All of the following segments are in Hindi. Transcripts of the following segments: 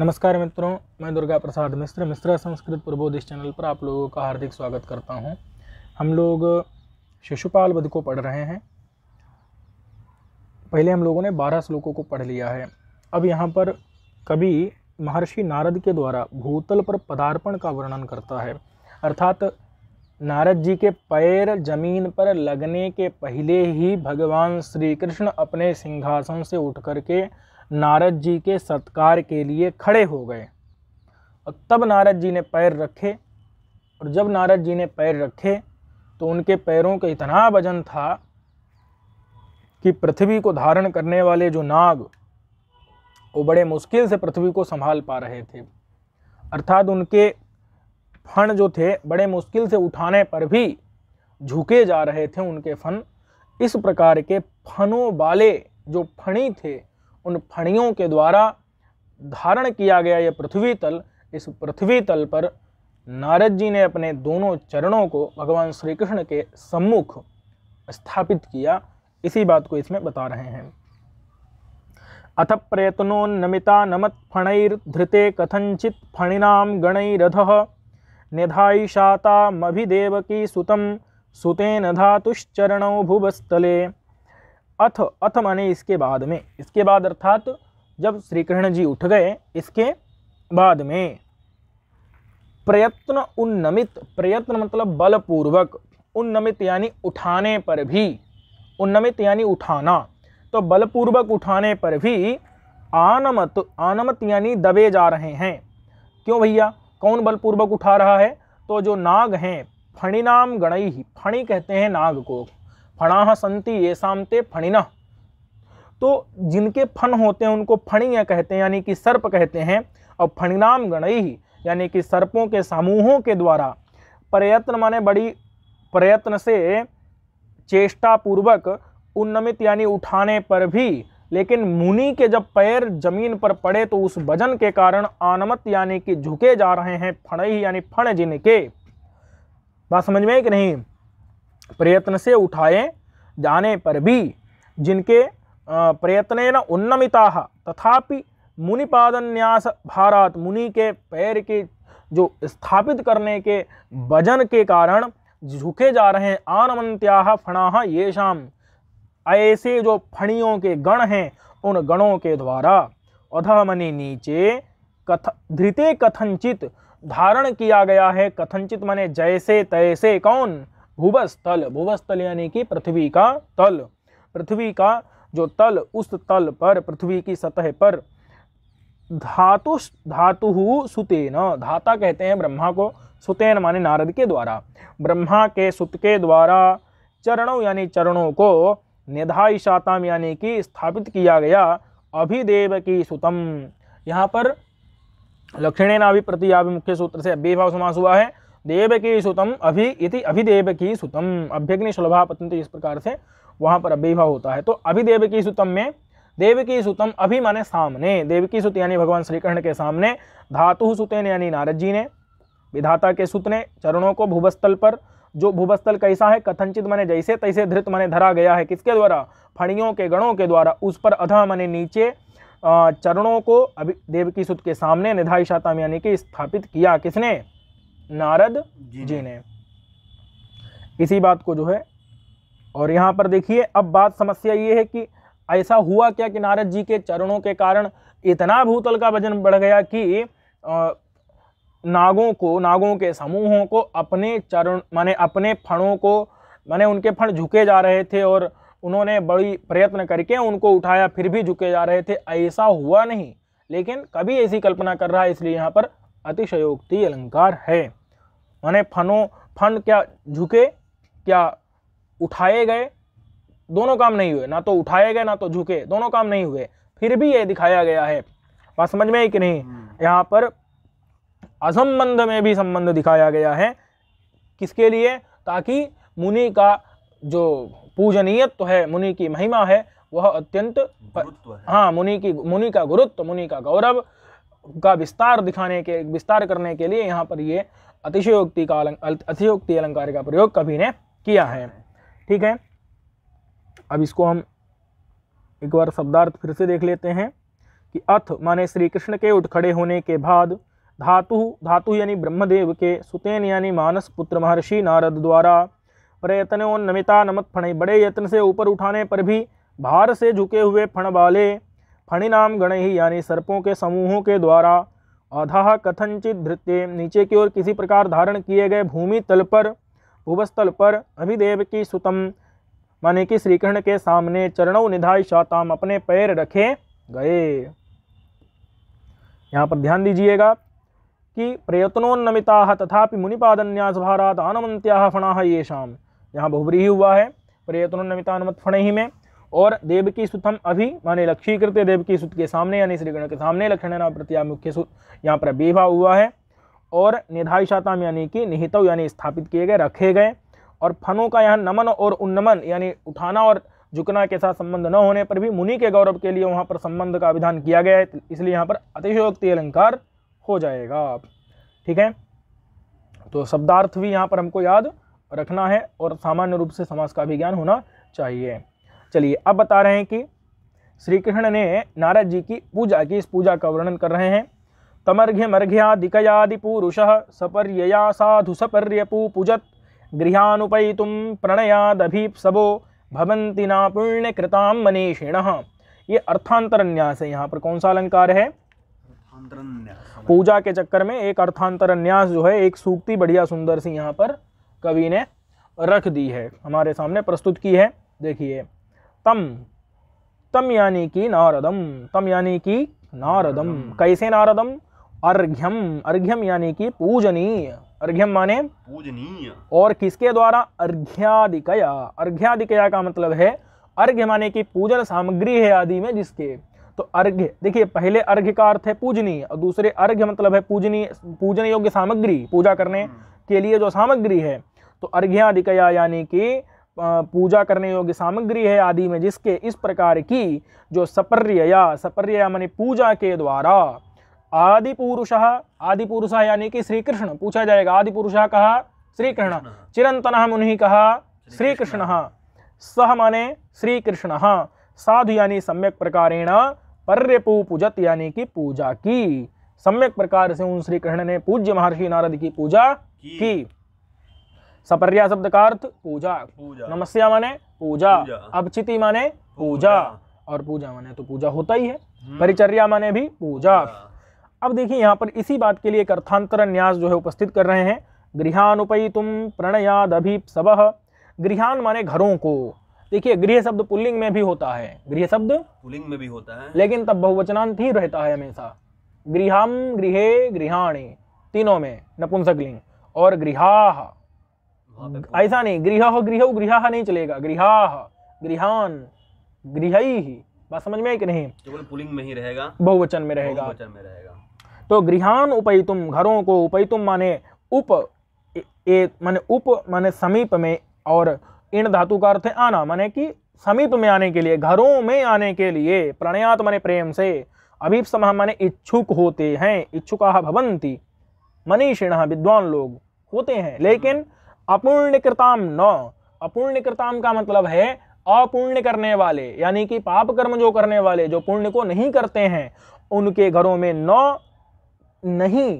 नमस्कार मित्रों मैं दुर्गा प्रसाद मिश्र मिश्रा संस्कृत प्रबोध इस चैनल पर आप लोगों का हार्दिक स्वागत करता हूं। हम लोग शिशुपाल वध को पढ़ रहे हैं पहले हम लोगों ने बारह श्लोकों को पढ़ लिया है अब यहाँ पर कवि महर्षि नारद के द्वारा भूतल पर पदार्पण का वर्णन करता है अर्थात नारद जी के पैर जमीन पर लगने के पहले ही भगवान श्री कृष्ण अपने सिंहासन से उठ करके के नारद जी के सत्कार के लिए खड़े हो गए और तब नारद जी ने पैर रखे और जब नारद जी ने पैर रखे तो उनके पैरों का इतना वजन था कि पृथ्वी को धारण करने वाले जो नाग वो बड़े मुश्किल से पृथ्वी को संभाल पा रहे थे अर्थात उनके फण जो थे बड़े मुश्किल से उठाने पर भी झुके जा रहे थे उनके फन इस प्रकार के फनों वाले जो फणी थे उन फणियों के द्वारा धारण किया गया यह पृथ्वी तल इस पृथ्वी तल पर नारद जी ने अपने दोनों चरणों को भगवान श्री कृष्ण के सम्मुख स्थापित किया इसी बात को इसमें बता रहे हैं अथ प्रयत्नोन्नमिता नमत फणैर्धृते कथंचित फणिनाम गणैरध मभिदेवकी सुतम सुतेन धातुश्चरणौ भुवस्तले अथ अथ माने इसके बाद में इसके बाद अर्थात जब श्री कृष्ण जी उठ गए इसके बाद में प्रयत्न उन्नमित प्रयत्न मतलब बलपूर्वक उन्नमित यानी उठाने पर भी उन्नमित यानी उठाना तो बलपूर्वक उठाने पर भी आनमत आनमत यानी दबे जा रहे हैं क्यों भैया कौन बलपूर्वक उठा रहा है तो जो नाग हैं फणिनाम गणई फणि कहते हैं नाग को फणा संति ये सामते फणिना तो जिनके फण होते हैं उनको फणिया कहते हैं यानी कि सर्प कहते हैं और फणिनाम गणई यानी कि सर्पों के समूहों के द्वारा प्रयत्न माने बड़ी प्रयत्न से चेष्टापूर्वक उन्नमित यानी उठाने पर भी लेकिन मुनि के जब पैर जमीन पर पड़े तो उस वजन के कारण आनमत यानी कि झुके जा रहे हैं फणई यानी फण जिनके बात समझ में कि नहीं प्रयत्न से उठाए जाने पर भी जिनके प्रयत्न उन्नमिता तथापि मुनिपादन्यास भारत मुनि के पैर के जो स्थापित करने के वजन के कारण झुके जा रहे हैं आनमंत्या फणा ये शाम ऐसे जो फणियों के गण हैं उन गणों के द्वारा अधमनि नीचे कथ धृते कथनचित धारण किया गया है कथनचित मने जैसे तैसे कौन भूवस्थल भूवस्थल यानी कि पृथ्वी का तल पृथ्वी का जो तल उस तल पर पृथ्वी की सतह पर धातु धातु सुतेन धाता कहते हैं ब्रह्मा को सुतेन माने नारद के द्वारा ब्रह्मा के सुत के द्वारा चरणों यानी चरणों को निधाई शाताम यानी कि स्थापित किया गया अभिदेव की सुतम यहाँ पर लक्षणेना अभिप्रति या भी मुख्य सूत्र से अभिभाव समास हुआ है देवकी सुतम अभि इति अभिदेवकी सुतम अभ्यग्नि सुलभा इस प्रकार से वहाँ पर अभिभाव होता है तो अभिदेवकी सुतम में देवकी सुतम अभि माने सामने देवकी सुत यानी भगवान श्रीकृष्ण के सामने धातु सुतेन यानी नारद जी ने विधाता के सुत ने चरणों को भूभस्थल पर जो भूभस्थल कैसा है कथनचित माने जैसे तैसे धृत माने धरा गया है किसके द्वारा फणियों के गणों के द्वारा उस पर अधा माने नीचे चरणों को अभि देवकी सुत के सामने निधाई शातम यानी कि स्थापित किया किसने नारद जी ने इसी बात को जो है और यहाँ पर देखिए अब बात समस्या ये है कि ऐसा हुआ क्या कि नारद जी के चरणों के कारण इतना भूतल का वजन बढ़ गया कि नागों को नागों के समूहों को अपने चरण माने अपने फणों को माने उनके फण झुके जा रहे थे और उन्होंने बड़ी प्रयत्न करके उनको उठाया फिर भी झुके जा रहे थे ऐसा हुआ नहीं लेकिन कभी ऐसी कल्पना कर रहा है इसलिए यहाँ पर अतिशयोक्ति अलंकार है माने फनों फंड क्या झुके क्या उठाए गए दोनों काम नहीं हुए ना तो उठाए गए ना तो झुके दोनों काम नहीं हुए फिर भी ये दिखाया गया है बात समझ में ही कि नहीं हम्म। यहाँ पर असंबंध में भी संबंध दिखाया गया है किसके लिए ताकि मुनि का जो पूजनीयत्व है मुनि की महिमा है वह अत्यंत हाँ मुनि की मुनि का गुरुत्व मुनि का गौरव का विस्तार दिखाने के विस्तार करने के लिए यहाँ पर ये अतिशयोक्ति का अतिशयोक्ति अलंकार का प्रयोग कवि ने किया है ठीक है अब इसको हम एक बार शब्दार्थ फिर से देख लेते हैं कि अथ माने श्री कृष्ण के उठ खड़े होने के बाद धातु धातु यानी ब्रह्मदेव के सुतेन यानी मानस पुत्र महर्षि नारद द्वारा प्रयत्नों नमिता नमत फणे बड़े यत्न से ऊपर उठाने पर भी भार से झुके हुए फण वाले फणिनाम गण ही यानी सर्पों के समूहों के द्वारा अधः कथनचित धृत्य नीचे की ओर किसी प्रकार धारण किए गए भूमि तल पर भूवस्तल पर अभिदेव की सुतम माने कि श्रीकृष्ण के सामने चरणों निधाय शाताम अपने पैर रखे गए यहाँ पर ध्यान दीजिएगा कि प्रयत्नोन्नमिता तथापि मुनिपादन्यास भारात आनमंत्या फणा येषाम यहाँ ही हुआ है प्रयत्नोन्नमिता अनुमत फणे ही में और देव की हम अभी माने लक्ष्यीकृत देव की सुत के सामने यानी श्रीगण के सामने लक्षण प्रत्या मुख्य सुत यहाँ पर विभाव हुआ है और निधाईशातम यानी कि निहितव यानी स्थापित किए गए रखे गए और फनों का यहाँ नमन और उन्नमन यानी उठाना और झुकना के साथ संबंध न होने पर भी मुनि के गौरव के लिए वहाँ पर संबंध का विधान किया गया है इसलिए यहाँ पर अतिशयोक्ति अलंकार हो जाएगा ठीक है तो शब्दार्थ भी यहाँ पर हमको याद रखना है और सामान्य रूप से समाज का भी ज्ञान होना चाहिए चलिए अब बता रहे हैं कि श्री कृष्ण ने नारद जी की पूजा की इस पूजा का वर्णन कर रहे हैं तमर्घ्य मर्घ्यादिकयादि पुरुष सपर्यया साधु सपर्यपू पूजत गृहानुपयितुम सबो भवंती ना कृता मनीषिण ये अर्थांतरन्यास है यहाँ पर कौन सा अलंकार है पूजा के चक्कर में एक अर्थांतरन्यास जो है एक सूक्ति बढ़िया सुंदर सी यहाँ पर कवि ने रख दी है हमारे सामने प्रस्तुत की है देखिए तम तम यानी कि नारदम तम यानी कि नारदम कैसे नारदम अर्घ्यम अर्घ्यम यानी कि पूजनीय अर्घ्यम माने पूजनीय और किसके द्वारा अर्घ्यादिकया अर्घ्यादिकया का मतलब है अर्घ्य माने की पूजन सामग्री है आदि में जिसके तो अर्घ्य देखिए पहले अर्घ्य का अर्थ है पूजनीय और दूसरे अर्घ्य मतलब है पूजनीय पूजन योग्य सामग्री पूजा करने हम्म। के लिए जो सामग्री है तो अर्घ्यादिकया यानी कि पूजा करने योग्य सामग्री है आदि में जिसके इस प्रकार की जो सपर्य सपर्यया सपर्य मानी पूजा के द्वारा आदि पुरुष आदि पुरुष यानी कि श्री कृष्ण पूछा जाएगा आदि पुरुष कहा श्री कृष्ण चिरंतन मुनि कहा श्री कृष्ण सह माने श्री कृष्ण साधु यानी सम्यक प्रकारेण पर्यपू पूजत यानी कि पूजा की सम्यक प्रकार से उन श्री कृष्ण ने पूज्य महर्षि नारद की पूजा की सपर्या शब्द का अर्थ पूजा नमस्या माने पूजा अपचिति माने पूजा और पूजा माने तो पूजा होता ही है हम्म। परिचर्या माने भी पूजा अब देखिए यहाँ पर इसी बात के लिए एक अर्थांतर न्यास जो है उपस्थित कर रहे हैं गृहानुपयी तुम प्रणयाद सब गृहान माने घरों को देखिए गृह शब्द पुल्लिंग में भी होता है गृह शब्द पुल्लिंग में भी होता है लेकिन तब बहुवचनांत ही रहता है हमेशा गृहम गृहे गृहाणी तीनों में नपुंसकलिंग और गृहा ऐसा नहीं गृह हो गृह गृह नहीं चलेगा गृहा गृहान गृह ही बात समझ में आई कि नहीं केवल पुलिंग में ही रहेगा बहुवचन में रहेगा बहुवचन में रहेगा तो गृहान उपयुतुम घरों को उपयुतुम माने उप ए माने उप माने समीप में और इन धातु का अर्थ है आना माने कि समीप में आने के लिए घरों में आने के लिए प्रणयात माने प्रेम से अभिपसमा माने इच्छुक होते हैं इच्छुका भवंती मनीषिण विद्वान लोग होते हैं लेकिन अपूर्णकृताम न अपूर्णकृताम का मतलब है अपूर्ण करने वाले यानी कि पाप कर्म जो करने वाले जो पुण्य को नहीं करते हैं उनके घरों में न नहीं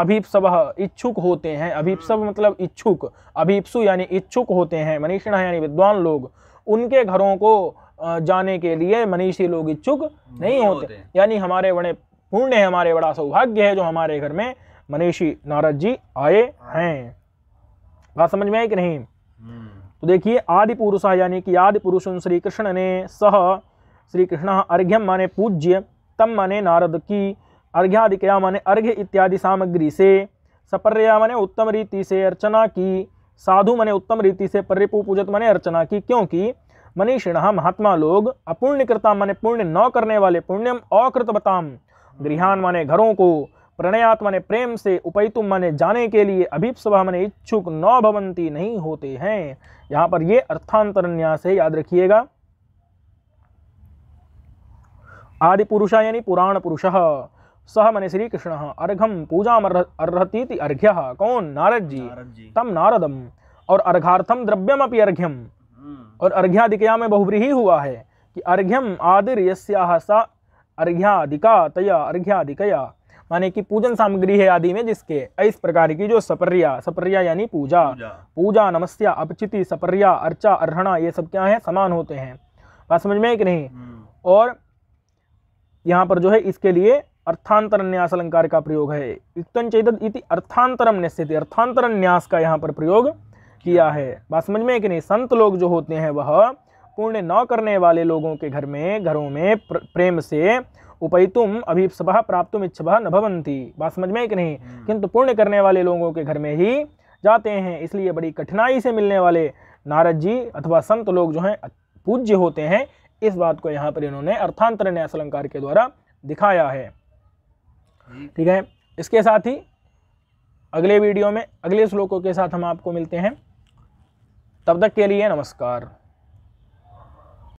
अभीपसव इच्छुक होते हैं अभीपसव मतलब इच्छुक अभीपसु यानी इच्छुक होते हैं मनीषण यानी विद्वान लोग उनके घरों को जाने के लिए मनीषी लोग इच्छुक नहीं, नहीं होते, होते। यानी हमारे बड़े पुण्य हमारे बड़ा सौभाग्य है जो हमारे घर में मनीषी नारद जी आए हैं बात समझ में आई कि नहीं हम्म। तो देखिए आदि पुरुष यानी कि आदि पुरुष श्री कृष्ण ने सह श्री कृष्ण अर्घ्यम माने पूज्य तम माने नारद की अर्घ्यादिकया माने अर्घ्य इत्यादि सामग्री से सपर्या माने उत्तम रीति से अर्चना की साधु माने उत्तम रीति से पर्रिपु पूजत माने अर्चना की क्योंकि मनीषिण महात्मा लोग अपुण्यकृता माने पुण्य न करने वाले पुण्यम अकृतवताम हम्म। गृहान माने घरों को प्रणयात्मा ने प्रेम से उपैतुम मने जाने के लिए अभिप्सभा मने इच्छुक नौ भवंती नहीं होते हैं यहाँ पर ये न्यास है याद रखिएगा आदि पुरुष यानी पुराण पुरुष सह मन श्री कृष्ण अर्घम पूजा अर्हती अर्घ्य कौन नारद जी, नारद जी तम नारदम और अर्घार्थम द्रव्यम अपनी अर्घ्यम हम्म। और अर्घ्यादिकया में बहुव्रीही हुआ है कि अर्घ्यम आदिर यस्या सा अर्घ्यादिका तया अर्घ्यादिकया माने कि पूजन सामग्री है आदि में जिसके इस प्रकार की जो सपरिया सपरिया यानी पूजा पूजा नमस्या अपचिति सपरिया अर्चा अर्हणा ये सब क्या है समान होते हैं बात समझ में कि नहीं हम्म। और यहाँ पर जो है इसके लिए अर्थांतर न्यास अलंकार का प्रयोग है इति अर्थांतरम निश्चित अर्थांतर न्यास का यहाँ पर प्रयोग किया है बात समझ में कि नहीं संत लोग जो होते हैं वह पुण्य न करने वाले लोगों के घर में घरों में प्रेम से उपयुम सभा प्राप्त इच्छा न भवंती बात समझ में कि नहीं हम्म। किंतु पुण्य करने वाले लोगों के घर में ही जाते हैं इसलिए बड़ी कठिनाई से मिलने वाले नारद जी अथवा संत लोग जो हैं पूज्य होते हैं इस बात को यहाँ पर इन्होंने अर्थांतर न्यास अलंकार के द्वारा दिखाया है ठीक है इसके साथ ही अगले वीडियो में अगले श्लोकों के साथ हम आपको मिलते हैं तब तक के लिए नमस्कार